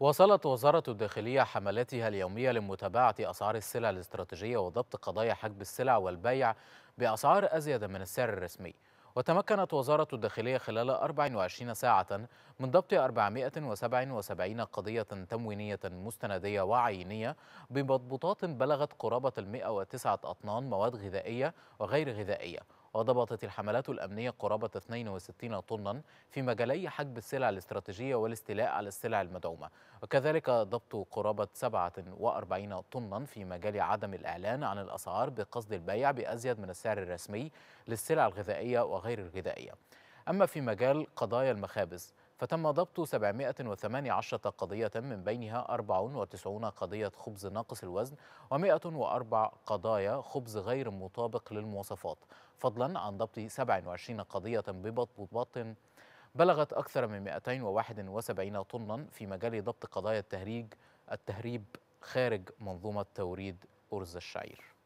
واصلت وزارة الداخلية حملاتها اليومية لمتابعة أسعار السلع الاستراتيجية وضبط قضايا حجب السلع والبيع بأسعار أزيد من السعر الرسمي وتمكنت وزارة الداخلية خلال 24 ساعة من ضبط 477 قضية تموينية مستندية وعينية بمضبوطات بلغت قرابة 109 أطنان مواد غذائية وغير غذائية وضبطت الحملات الأمنية قرابة 62 طنا في مجالي حجب السلع الاستراتيجية والاستيلاء على السلع المدعومة وكذلك ضبط قرابة 47 طنا في مجال عدم الإعلان عن الأسعار بقصد البيع بأزيد من السعر الرسمي للسلع الغذائية وغير الغذائية أما في مجال قضايا المخابز فتم ضبط 718 قضية من بينها 94 قضية خبز ناقص الوزن و104 قضايا خبز غير مطابق للمواصفات فضلا عن ضبط 27 قضية ببطبط بلغت أكثر من 271 طنا في مجال ضبط قضايا التهريج التهريب خارج منظومة توريد أرز الشعير